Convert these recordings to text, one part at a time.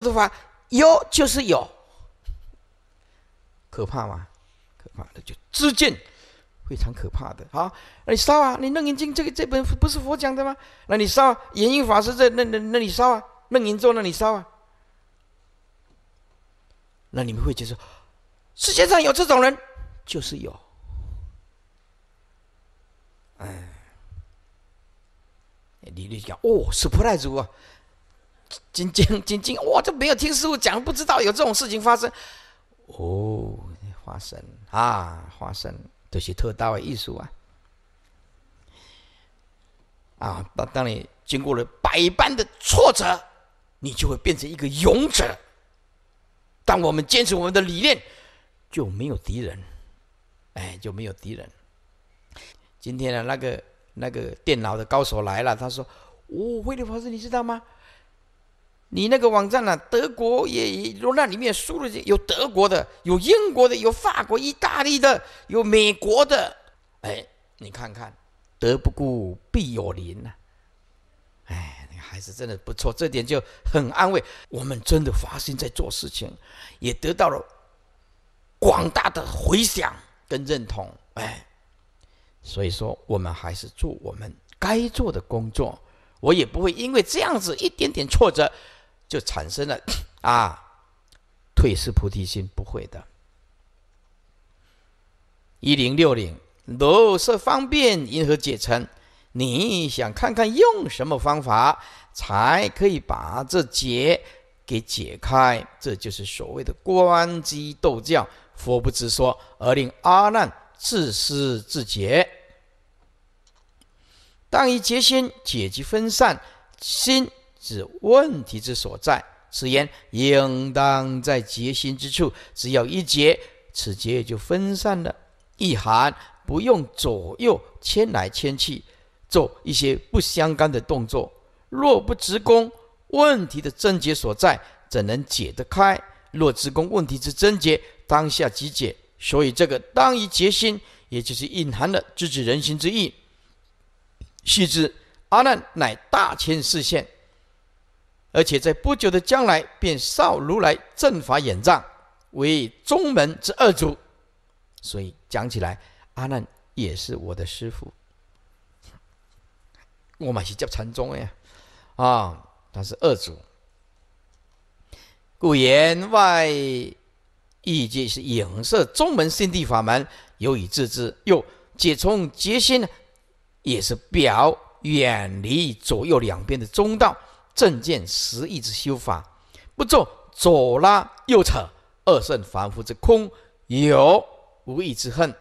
说法有就是有，可怕吗？可怕的就自见，非常可怕的啊！那你烧啊，你弄眼睛，这个这本不是佛讲的吗？那你烧，啊，严云法师在那那那里烧啊，弄银座那里烧啊，那你们会接受？世界上有这种人，就是有。哎，李律讲，哦，是不赖主啊。仅仅仅仅，我就没有听师傅讲，不知道有这种事情发生。哦，花生啊，花生，这是特大的艺术啊！啊，当当你经过了百般的挫折，你就会变成一个勇者。当我们坚持我们的理念，就没有敌人，哎，就没有敌人。今天的那个那个电脑的高手来了，他说：“哦，慧理法师，你知道吗？”你那个网站呢？德国也那里面输入有德国的，有英国的，有法国、意大利的，有美国的。哎，你看看，德不孤必有邻呐。哎，你还是真的不错，这点就很安慰。我们真的发心在做事情，也得到了广大的回响跟认同。哎，所以说我们还是做我们该做的工作。我也不会因为这样子一点点挫折。就产生了 啊，退失菩提心不会的。一零六零，若是方便，因何解成？你想看看用什么方法才可以把这结给解开？这就是所谓的观机斗教，佛不知说，而令阿难自私自解。当以结心解及分散心。是问题之所在。此言应当在结心之处，只要一结，此结就分散了。意含不用左右牵来牵去，做一些不相干的动作。若不直攻问题的症结所在，怎能解得开？若直攻问题之症结，当下即解。所以这个当一结心，也就是隐含了自己人心之意。须知阿难乃大千世界。而且在不久的将来，便少如来正法眼藏，为中门之二祖。所以讲起来，阿难也是我的师父。我嘛是叫禅宗呀，啊，他是二祖。故言外意即是影射中门心地法门，由以自知又解从结心也是表远离左右两边的中道。正见实义之修法，不作左拉右扯，二圣凡夫之空有无义之恨，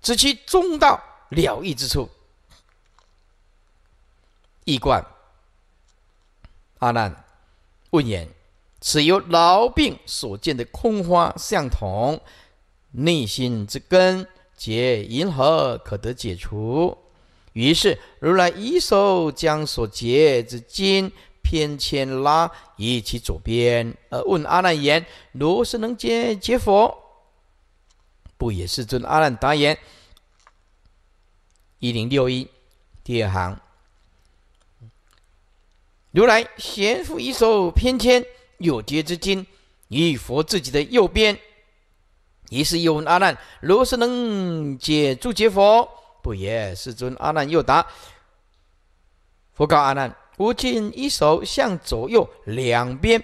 知其中道了义之处，一观。阿难问言：此由劳病所见的空花相同，内心之根结因何可得解除？于是如来一手将所结之金。偏牵拉以其左边，而问阿难言：“如是能解解佛，不也？”世尊阿难答言：“一零六一第二行，如来悬抚一手偏牵右结之经，于佛自己的右边。于是又问阿难：‘如是能解住解佛，不也？’世尊阿难又答：佛告阿难。”无尽一手向左右两边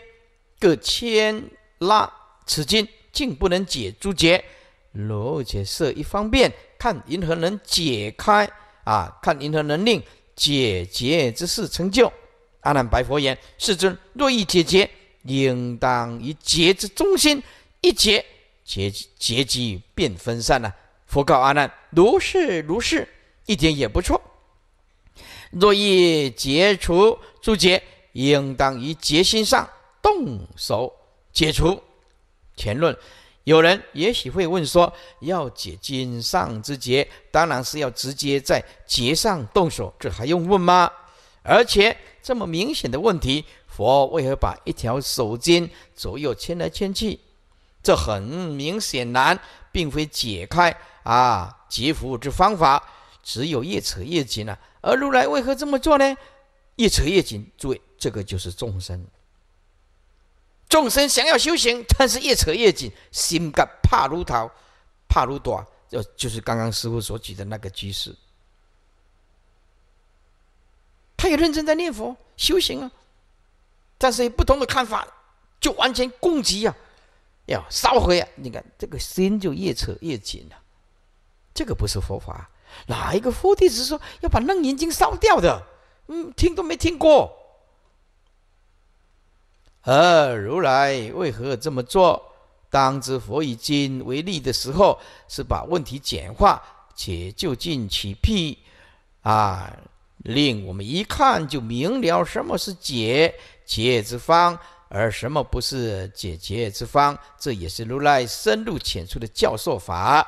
各牵拉此经，竟不能解诸结。如且设一方便，看银河能解开？啊，看银河能令解结之事成就？阿难白佛言：“世尊，若欲解结，应当以结之中心一结，结结即便分散了。”佛告阿难：“如是如是，一点也不错。”若欲解除诸结，应当于结心上动手解除。前论，有人也许会问说：要解经上之结，当然是要直接在结上动手，这还用问吗？而且这么明显的问题，佛为何把一条手巾左右牵来牵去？这很明显难，并非解开啊结福之方法。只有越扯越紧了，而如来为何这么做呢？越扯越紧，注意这个就是众生。众生想要修行，但是越扯越紧，心肝怕如逃，怕如刀，就就是刚刚师傅所举的那个居士，他也认真在念佛修行啊，但是不同的看法，就完全攻击呀，要烧毁啊！你看这个心就越扯越紧了，这个不是佛法。哪一个佛弟子说要把楞严经烧掉的？嗯，听都没听过。呃，如来为何这么做？当知佛以经为例的时候，是把问题简化，且就近取辟啊，令我们一看就明了什么是解结之方，而什么不是解结之方。这也是如来深入浅出的教授法。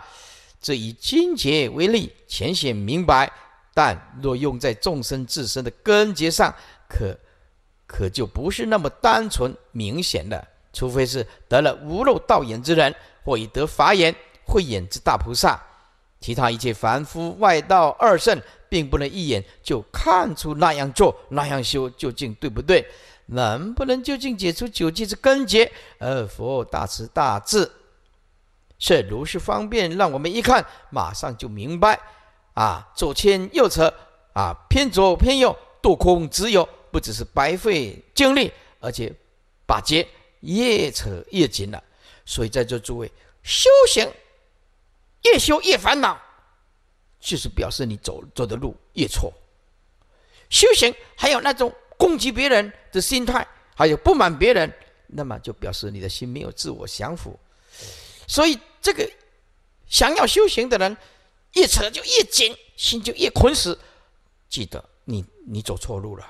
这以精结为例，浅显明白；但若用在众生自身的根结上，可可就不是那么单纯明显的。除非是得了无漏道眼之人，或已得法眼慧眼之大菩萨，其他一切凡夫外道二圣，并不能一眼就看出那样做那样修究竟对不对，能不能究竟解除九界之根结？而佛大慈大智。是如是方便，让我们一看马上就明白。啊，左牵右扯，啊，偏左偏右，多空只有，不只是白费精力，而且把结越扯越紧了。所以在座诸位，修行越修越烦恼，就是表示你走走的路越错。修行还有那种攻击别人的心态，还有不满别人，那么就表示你的心没有自我降服。所以，这个想要修行的人，越扯就越紧，心就越捆死。记得，你你走错路了，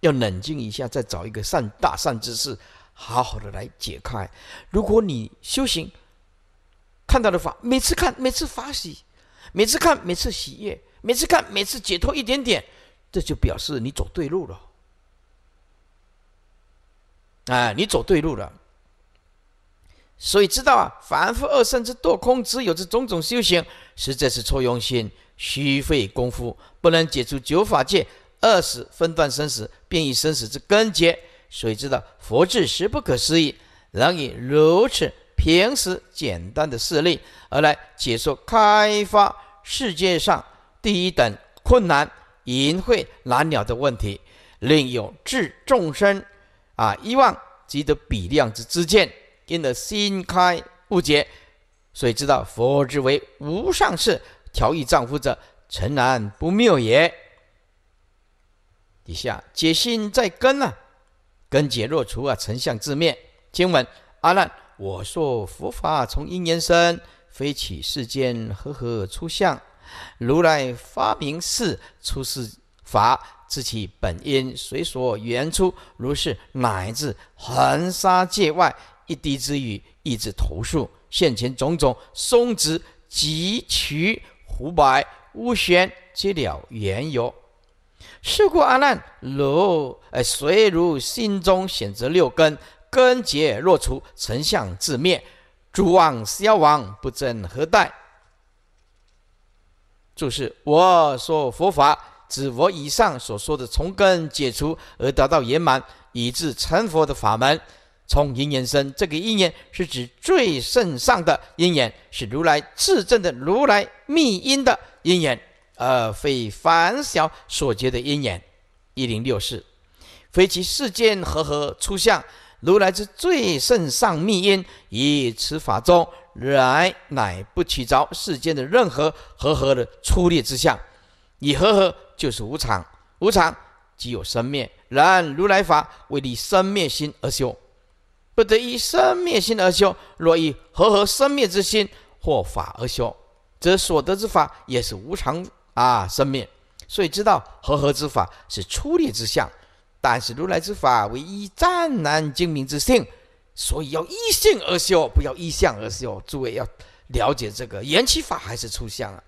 要冷静一下，再找一个善大善之事，好好的来解开。如果你修行看到的法，每次看每次法喜，每次看每次喜悦，每次看每次解脱一点点，这就表示你走对路了。哎，你走对路了。所以知道啊，凡夫二圣之堕空之有这种种修行，实在是错用心、虚费功夫，不能解除九法界、二十分段生死，便以生死之根结。所以知道佛智实不可思议，能以如此平时简单的事例，而来解说开发世界上第一等困难、淫秽难了的问题，另有治众生，啊，一望即得比量之之见。因得心开悟解，所以知道佛之为无上士，调御丈夫者，诚然不谬也。底下解心在根啊，根解若除啊，成相自灭。经文：阿难，我说佛法从因缘生，非起世间合合出相。如来发明是出世法，自其本因，随所原出？如是乃至恒沙界外。一滴之雨，一枝投诉，现前种种，松枝，极除胡白，乌先皆了缘由。是故阿难，如呃，随如心中选择六根，根结若除，成相自灭，诸妄消亡，不正何待。注释：我说佛法，指我以上所说的从根解除而达到圆满，以致成佛的法门。从因缘生，这个因缘是指最圣上的因缘，是如来自证的如来密因的因缘，而非凡小所结的因缘。一零六四，非其世间合合出相，如来之最圣上密因，以此法中然乃不起着世间的任何合合的粗劣之相。以合合就是无常，无常即有生灭，然如来法为离生灭心而修。不得以生灭心而修，若以和合生灭之心或法而修，则所得之法也是无常啊，生灭。所以知道和合之法是出力之相，但是如来之法为一湛然精明之性，所以要依性而修，不要依相而修。诸位要了解这个，缘起法还是出相啊，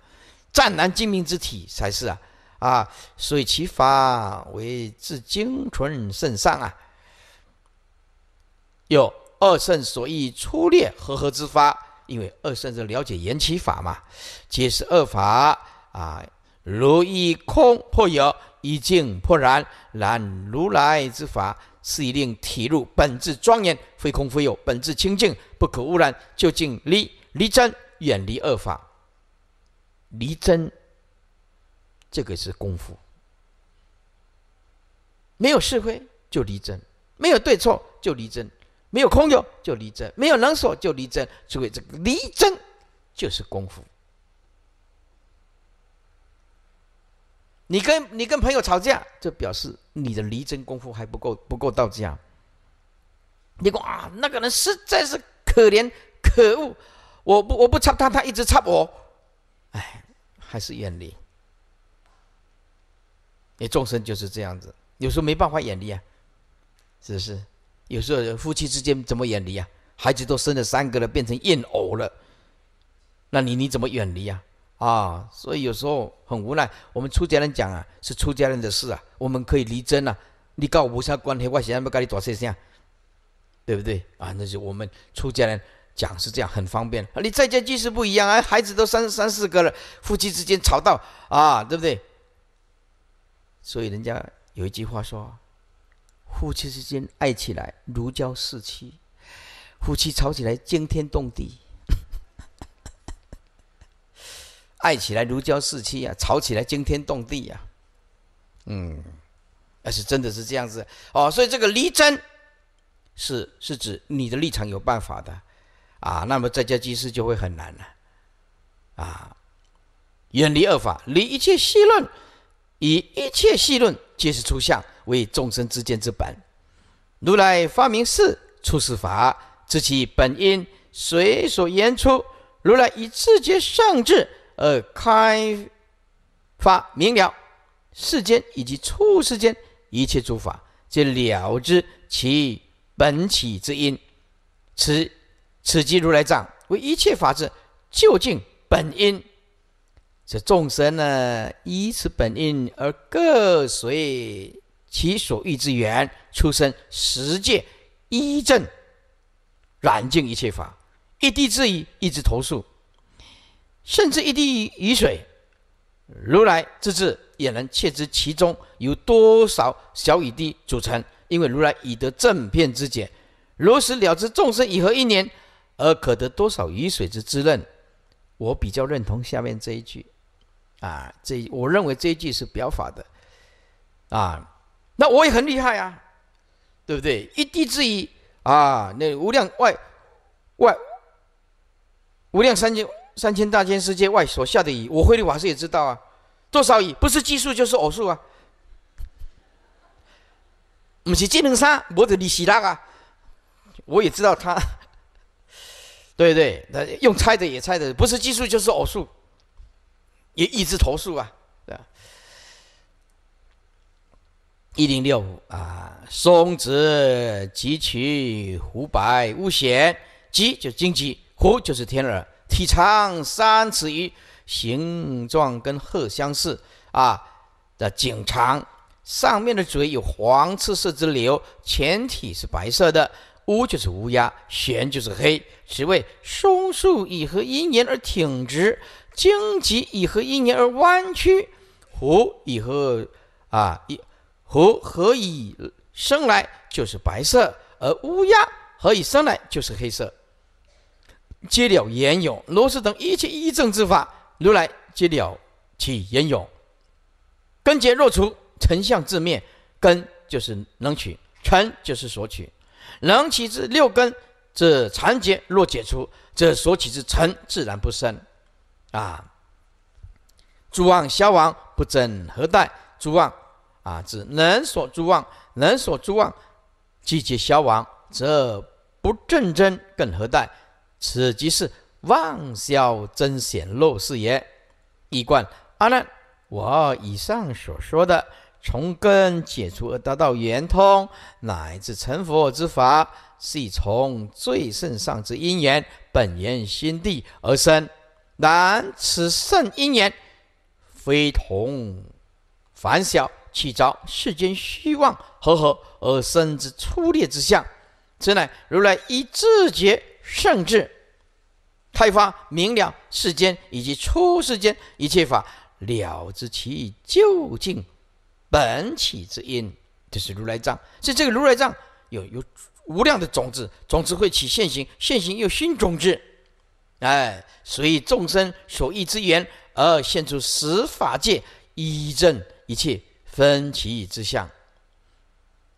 湛然精明之体才是啊啊，所以其法为至精纯甚上啊。有二圣所意初列和合之法，因为二圣是了解缘起法嘛，皆是二法啊。如以空破有，以净破然，然如来之法，是以令体入本质庄严，非空非有，本质清净，不可污染。究竟离离真，远离二法，离真。这个是功夫，没有是非就离真，没有对错就离真。没有空有就离真，没有能所就离真。所谓这个离真就是功夫。你跟你跟朋友吵架，就表示你的离真功夫还不够，不够到家。你讲啊，那个人实在是可怜可恶，我不我不插他，他一直插我，哎，还是远离。你众生就是这样子，有时候没办法远离啊，是不是？有时候夫妻之间怎么远离啊？孩子都生了三个了，变成厌偶了，那你你怎么远离啊？啊，所以有时候很无奈。我们出家人讲啊，是出家人的事啊，我们可以离真啊。你搞五香关天，我谁要不给你多些些，对不对啊？那是我们出家人讲是这样，很方便。你在家居士不一样啊，孩子都三三四个了，夫妻之间吵到啊，对不对？所以人家有一句话说。夫妻之间爱起来如胶似漆，夫妻吵起来惊天动地。爱起来如胶似漆呀，吵起来惊天动地呀。嗯，而是真的是这样子哦，所以这个离真是是指你的立场有办法的啊，那么在家机士就会很难了啊。远离恶法，离一切戏论。以一切细论皆是出相为众生之间之本，如来发明是出世法知其本因，随所言出，如来以自觉上智而开发明了世间以及出世间一切诸法，皆了知其本起之因。此此即如来藏为一切法之究竟本因。这众生呢，依此本因而各随其所欲之缘出生十界一正，染净一切法，一滴之雨，一直投宿，甚至一滴雨水，如来之智也能切知其中有多少小雨滴组成，因为如来已得正片之解，如实了知众生以何一年而可得多少雨水之滋润。我比较认同下面这一句。啊，这我认为这一句是表法的，啊，那我也很厉害啊，对不对？一地之雨啊，那无量外外无量三千三千大千世界外所下的雨，我慧律法师也知道啊，多少雨？不是奇数就是偶数啊。们是智能山，摩德里希拉啊！我也知道他，对对？他用猜的也猜的，不是奇数就是偶数。也一直投诉啊，对吧？一零六五啊，松子吉渠湖白乌闲，吉就是金鸡，湖就是天鹅，体长三尺余，形状跟鹤相似啊。的颈长，上面的嘴有黄赤色之瘤，前体是白色的。乌就是乌鸦，玄就是黑。此谓松树以和阴年而挺直。荆棘以何因年而弯曲？胡以何啊？胡何以生来就是白色？而乌鸦何以生来就是黑色？皆了言有，如是等一切一正之法，如来皆了起言有。根结若除，成相自灭。根就是能取，成就是所取。能取之六根，这残结若解除，则所取之尘自然不生。啊！诸妄消亡，不争何待？诸妄啊，指能所诸妄，能所诸妄俱皆消亡，则不正真，更何待？此即是妄消真显露是也。一贯阿难，我以上所说的从根解除而达到圆通，乃至成佛之法，系从最圣上之因缘、本源心地而生。然此圣因缘非同凡小，起着世间虚妄和合而生之粗劣之相，此乃如来以自觉圣智开发明了世间以及出世间一切法了知其究竟本起之因。这是如来藏，是这个如来藏有有无量的种子，种子会起现行，现行又新种子。哎，随众生所欲之缘而现出十法界，以正一切分歧之相。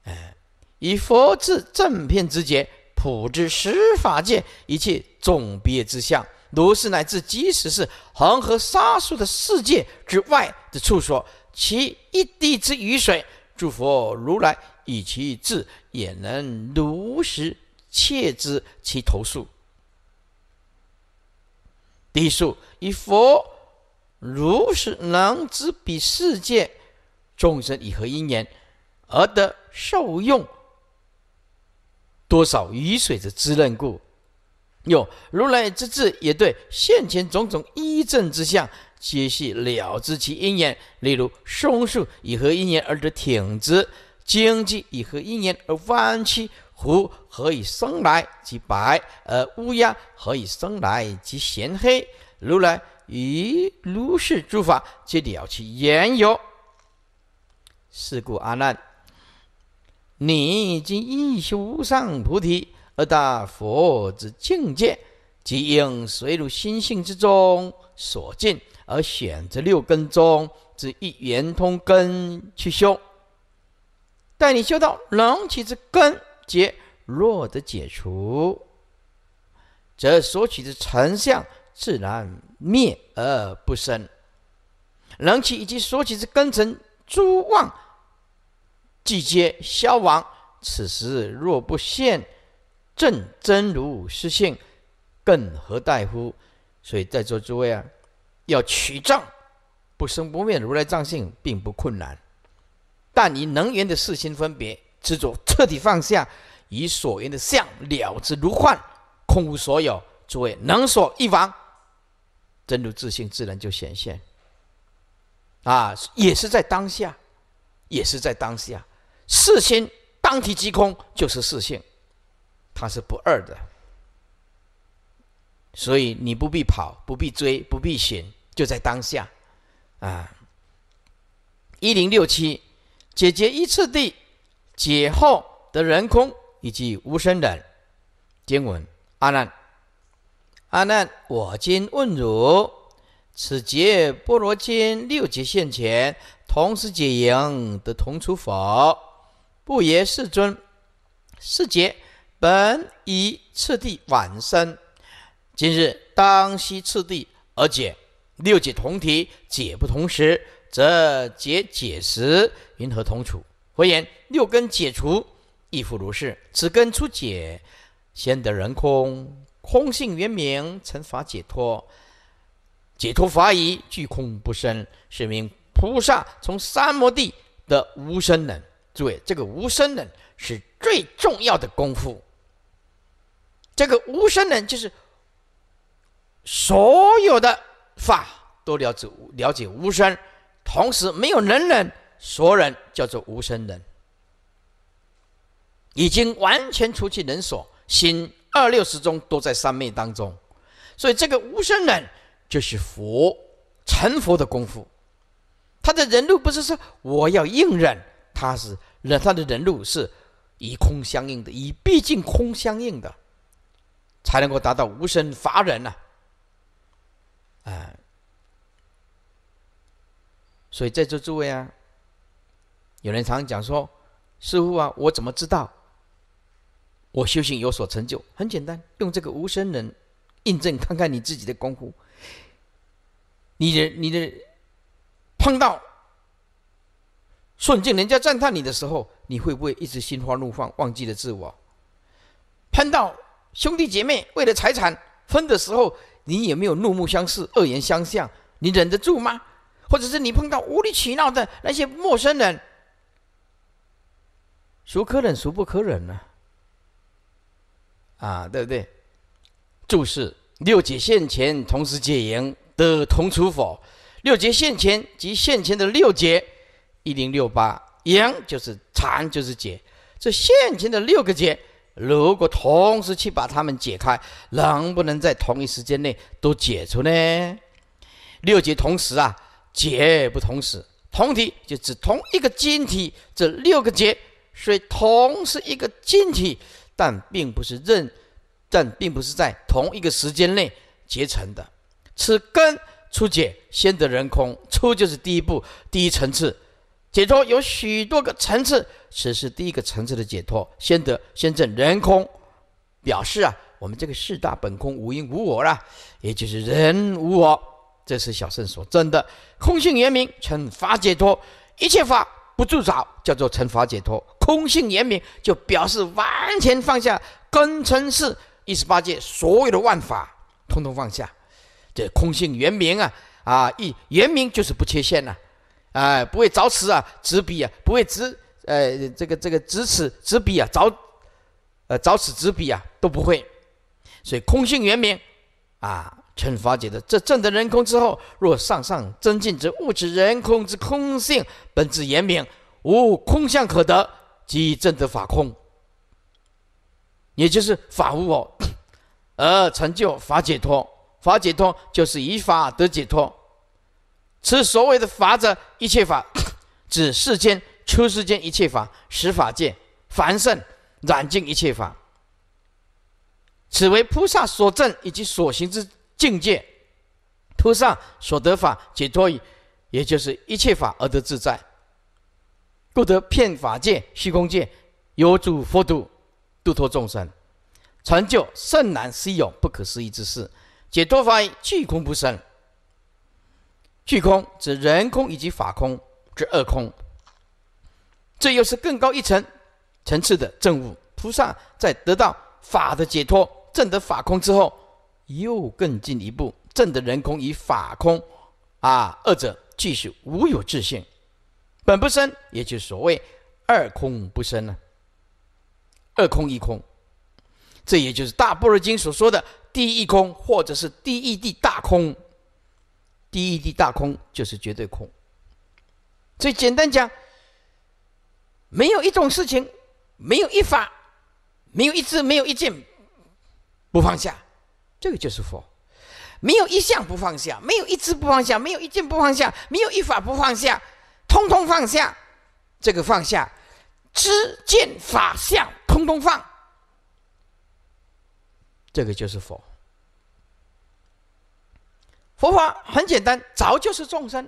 哎，以佛智正片之觉普知十法界一切众别之相。如是乃至即使是恒河沙数的世界之外的处所，其一滴之雨水，诸佛如来以其智也能如实切知其投宿。地树以佛如是能知彼世界众生以何因缘而得受用多少雨水的滋润故，又如来之智也对现前种种依正之相皆系了知其因缘，例如松树以何因缘而得挺直，荆棘以何因缘而弯曲。狐何以生来即白，而乌鸦何以生来即嫌黑？如来以如是诸法即了其缘由。是故阿难，你今欲修无上菩提而大佛之境界，即应随汝心性之中所见，而选择六根中之一圆通根去修。待你修到隆起之根。皆若得解除，则所取之成相自然灭而不生，能起以及所起之根尘诸妄，既皆消亡。此时若不现正真如实性，更何待乎？所以，在座诸位啊，要取仗，不生不灭如来藏性，并不困难。但以能源的四心分别。执着，彻底放下，以所缘的相了之如幻，空无所有，诸位能所一往，真如自信自然就显现。啊，也是在当下，也是在当下，事心当体即空就是事性，它是不二的，所以你不必跑，不必追，不必寻，就在当下，啊，一零六七，解决一次地。解后得人空以及无生等经文，阿难，阿难，我今问汝：此劫波罗津六劫现前，同时解迎得同处否？不也，世尊。世劫本以次第晚生，今日当悉次第而解。六界同体，解不同时，则解解时云何同处？回言六根解除亦复如是，此根出解，先得人空，空性圆明，成法解脱，解脱法已，具空不生，是名菩萨从三摩地得无生忍。诸位，这个无生忍是最重要的功夫。这个无生忍就是所有的法都了知、了解无生，同时没有能忍。所忍叫做无生忍，已经完全除去人所心二六十中都在三昧当中，所以这个无生忍就是佛成佛的功夫。他的人路不是说我要硬忍，他是忍他的人路是以空相应的，以毕竟空相应的，才能够达到无生法忍啊。啊，所以在座诸位啊。有人常讲说：“师傅啊，我怎么知道我修行有所成就？”很简单，用这个无声人印证看看你自己的功夫。你的你的碰到顺境，人家赞叹你的时候，你会不会一直心花怒放，忘记了自我？碰到兄弟姐妹为了财产分的时候，你有没有怒目相视、恶言相向？你忍得住吗？或者是你碰到无理取闹的那些陌生人？孰可忍，孰不可忍呢？啊，对不对？注释：六结线前，同时解言得同除否？六结线前及线前的六结一零六八，言就是禅，就是解。这线前的六个结，如果同时去把它们解开，能不能在同一时间内都解除呢？六结同时啊，解不同时。同体就指同一个晶体，这六个结。所以，同是一个晶体，但并不是任，但并不是在同一个时间内结成的。此根初解，先得人空。初就是第一步，第一层次解脱，有许多个层次，此是第一个层次的解脱。先得先证人空，表示啊，我们这个四大本空，无因无我啦，也就是人无我。这是小圣所证的空性圆明，称法解脱一切法。不住造，叫做成法解脱。空性原明，就表示完全放下根尘世一十八界所有的万法，通通放下。这空性原明啊，啊，一原明就是不切现呐，哎，不会找死啊，执彼啊，不会执，呃，这个这个执此执彼啊，找呃，找此执彼啊，都不会。所以空性圆明啊。正法解的，这证的人空之后，若上上增进之悟质人空之空性本质严明，无空相可得，即正得法空，也就是法无我，而成就法解脱。法解脱就是以法得解脱。此所谓的法者，一切法，指世间、出世间一切法，十法界、凡圣染净一切法。此为菩萨所证以及所行之。境界，菩萨所得法解脱已，也就是一切法而得自在。故得片法界、虚空界，有主佛度，度脱众生，成就甚难稀有不可思议之事。解脱法已，具空不生。具空指人空以及法空之二空。这又是更高一层层次的证悟。菩萨在得到法的解脱，证得法空之后。又更进一步，证得人空与法空，啊，二者既是无有自性，本不生，也就所谓二空不生了。二空一空，这也就是《大般若经》所说的第一空，或者是第一地大空。第一地大空就是绝对空。所以简单讲，没有一种事情，没有一法，没有一支，没有一件，不放下。这个就是佛，没有一项不放下，没有一字不放下，没有一见不放下，没有一法不放下，通通放下。这个放下，知见法相通通放。这个就是佛。佛法很简单，着就是众生，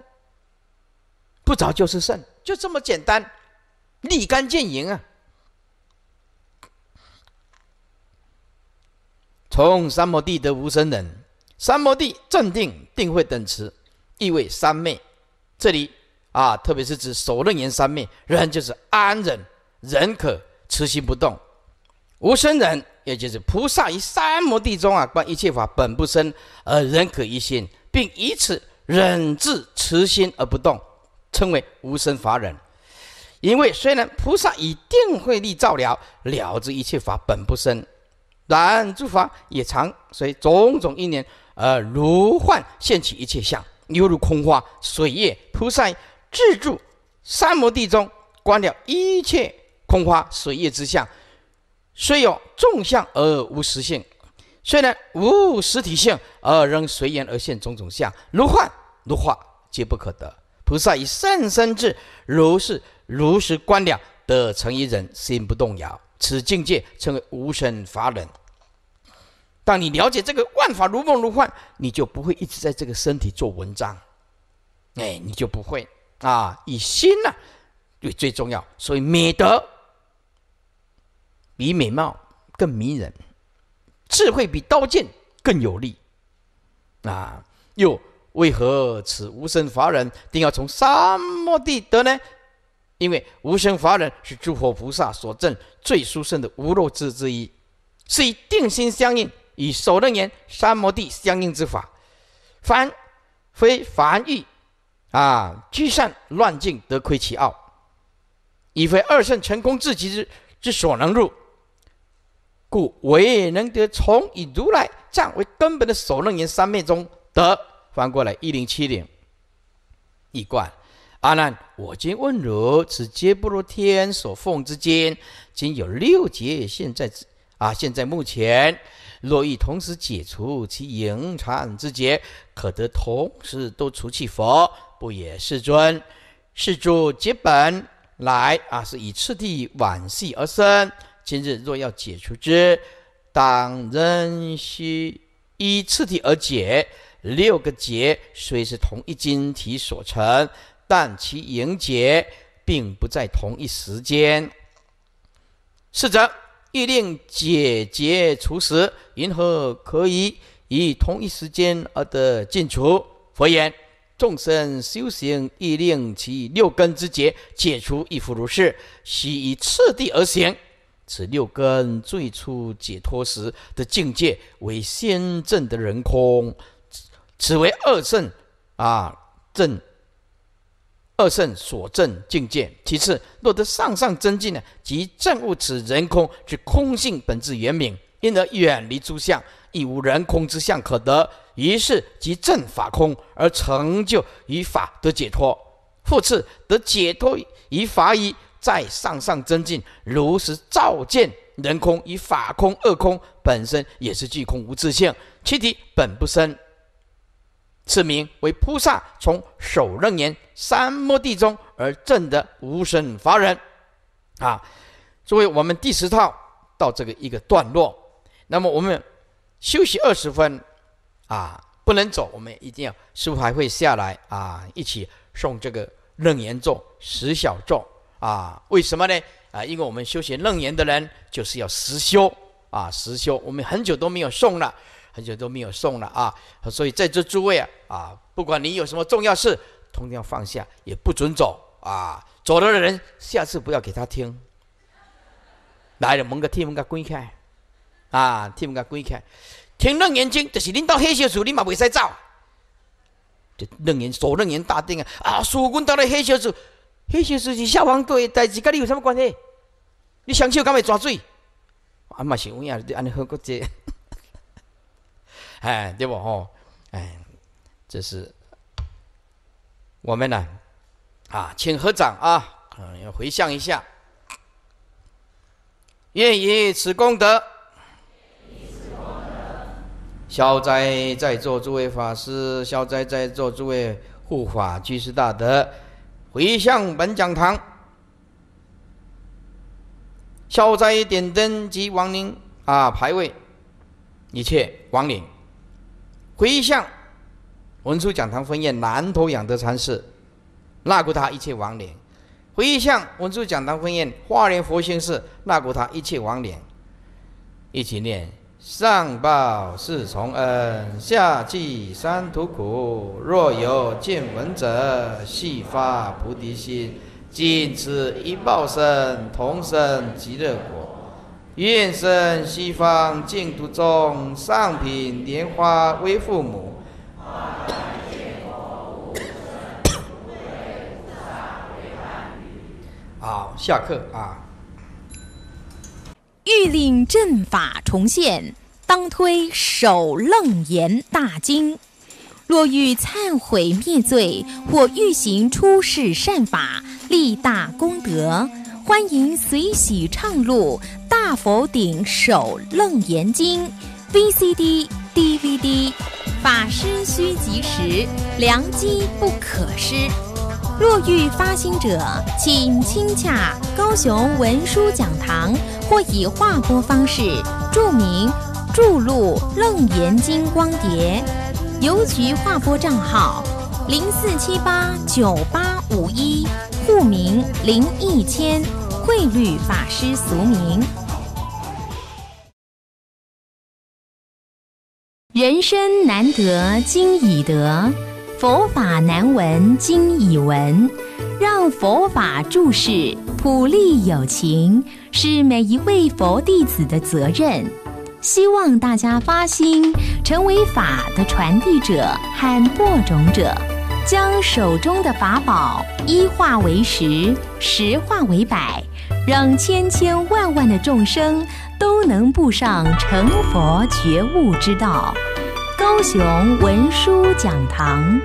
不着就是圣，就这么简单，立竿见影啊。同三摩地得无生忍，三摩地正定定慧等持，意为三昧。这里啊，特别是指所楞言三昧，忍就是安忍，忍可持心不动。无生忍，也就是菩萨于三摩地中啊，观一切法本不生，而忍可一心，并以此忍智持心而不动，称为无生法忍。因为虽然菩萨以定慧力了了知一切法本不生。然诸法也常随种种因缘而如幻现起一切相，犹如空花水叶。菩萨住三摩地中，观了一切空花水叶之相，虽有众相而无实性；虽然无实体性，而仍随缘而现种种相，如幻如化，皆不可得。菩萨以善身智，如是如实观了，得成一人心不动摇。此境界称为无生法忍。当你了解这个万法如梦如幻，你就不会一直在这个身体做文章，哎，你就不会啊！以心呢，最最重要。所以美德比美貌更迷人，智慧比刀剑更有力。啊，又为何此无生法忍定要从沙漠地得呢？因为无生法忍是诸佛菩萨所证最殊胜的无漏智之一，是以定心相应，以首楞严三摩地相应之法，凡非凡欲，啊，居善乱境得亏其奥，已非二圣成功至极之之所能入，故唯能得从以如来藏为根本的首楞严三昧中得翻过来一零七零一贯。阿难，我今问汝：此劫不如天所奉之经，今有六劫。现在，啊，现在目前，若欲同时解除其盈长之劫，可得同时都除其佛，不也？世尊，世尊劫本来啊，是以次第往系而生。今日若要解除之，当仍须依次第而解。六个劫虽是同一经体所成。但其迎结并不在同一时间。是则欲令解结除时，云何可以以同一时间而得尽除？佛言：众生修行，欲令其六根之结解除，亦复如是，须以次第而行。此六根最初解脱时的境界，为先正的人空，此为二圣啊正。二圣所证境界，其次若得上上真境呢，即证悟此人空之空性本质原名，因而远离诸相，亦无人空之相可得。于是即证法空而成就于法的解脱。复次得解脱于法已，再上上真境，如实照见人空与法空二空本身也是具空无自性，其体本不生。此名为菩萨从首楞严三摩地中而证得无生法忍，啊，作为我们第十套到这个一个段落，那么我们休息二十分，啊，不能走，我们一定要，是不是还会下来啊？一起送这个楞严咒、十小咒啊？为什么呢？啊，因为我们修行楞严的人就是要实修啊，实修，我们很久都没有送了。很久都没有送了啊，所以在这诸位啊啊，不管你有什么重要事，通通放下，也不准走啊！走了的人，下次不要给他听。来了蒙个天蒙个滚开，啊，天蒙个滚开，听楞眼睛就是领导黑小组，你嘛袂使走。这楞严所楞严大定啊，啊，苏工到了黑小组，黑小子是消防队，代志跟你有什么关系？你伸手敢会抓嘴？俺嘛是有影，你安尼好过这。哎，对不？哦，哎，这是我们呢啊，请合掌啊，嗯，回向一下，愿以此功德，消灾在座诸位法师，消灾在座诸位护法居士大德，回向本讲堂，消灾点灯及亡灵啊，牌位，一切亡灵。回忆向文殊讲堂分院南陀养德禅寺，纳古他一切亡灵；回忆向文殊讲堂分院化莲佛心寺，纳古他一切亡灵。一起念：上报四重恩，下济三途苦。若有见闻者，悉发菩提心。尽此一报身，同生极乐国。愿生西方净土中，上品莲花为父母。好，下课啊！欲令正法重现，当推首楞严大经。若欲忏悔灭罪，或欲行出世善法，立大功德。欢迎随喜唱录《大佛顶首楞严经》VCD、DVD。法师需及时，良机不可失。若欲发心者，请亲洽高雄文殊讲堂，或以画拨方式注明注录《楞严经》光碟。邮局画拨账号。零四七八九八五一户名林一千汇率法师俗名。人生难得今已得，佛法难闻今已闻。让佛法注释普利有情，是每一位佛弟子的责任。希望大家发心，成为法的传递者和播种者。将手中的法宝一化为十，十化为百，让千千万万的众生都能步上成佛觉悟之道。高雄文殊讲堂。